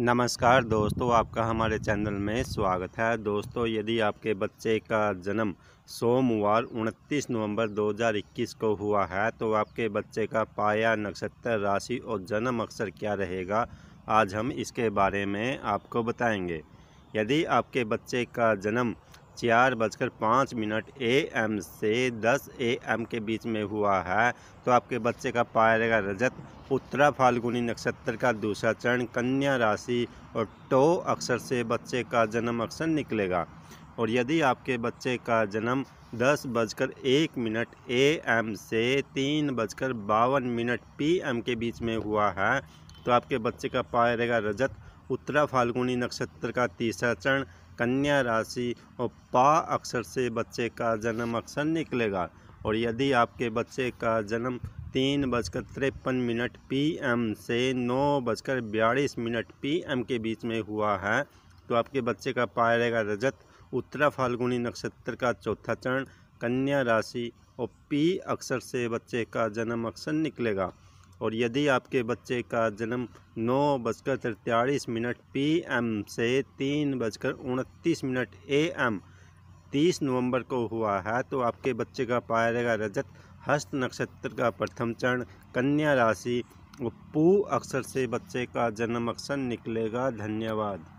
नमस्कार दोस्तों आपका हमारे चैनल में स्वागत है दोस्तों यदि आपके बच्चे का जन्म सोमवार 29 नवंबर 2021 को हुआ है तो आपके बच्चे का पाया नक्षत्र राशि और जन्म अक्षर क्या रहेगा आज हम इसके बारे में आपको बताएंगे यदि आपके बच्चे का जन्म चार बजकर पाँच मिनट ए एम से दस ए एम के बीच में हुआ है तो आपके बच्चे का पाया रहेगा रजत उत्तरा फाल्गुनी नक्षत्र का दूसरा चरण कन्या राशि और टो अक्षर से बच्चे का जन्म अक्षर निकलेगा और यदि आपके बच्चे का जन्म दस बजकर एक मिनट ए एम से तीन बजकर बावन मिनट पी एम के बीच में हुआ है तो आपके बच्चे का पाया रहेगा रजत उत्तरा फाल्गुनी नक्षत्र का तीसरा चरण कन्या राशि और पा अक्षर से बच्चे का जन्म अक्षर निकलेगा और यदि आपके बच्चे का जन्म तीन बजकर तिरपन मिनट पीएम से नौ बजकर बयालीस मिनट पीएम के बीच में हुआ है तो आपके बच्चे का पाया जाएगा रजत उत्तरा फाल्गुनी नक्षत्र का चौथा चरण कन्या राशि और पी अक्षर से बच्चे का जन्म अक्षर निकलेगा और यदि आपके बच्चे का जन्म नौ बजकर तिरतालीस मिनट पीएम से तीन बजकर उनतीस मिनट एएम तीस नवंबर को हुआ है तो आपके बच्चे का पाया जाएगा रजत हस्त नक्षत्र का प्रथम चरण कन्या राशि पू अक्षर से बच्चे का जन्म अक्षर निकलेगा धन्यवाद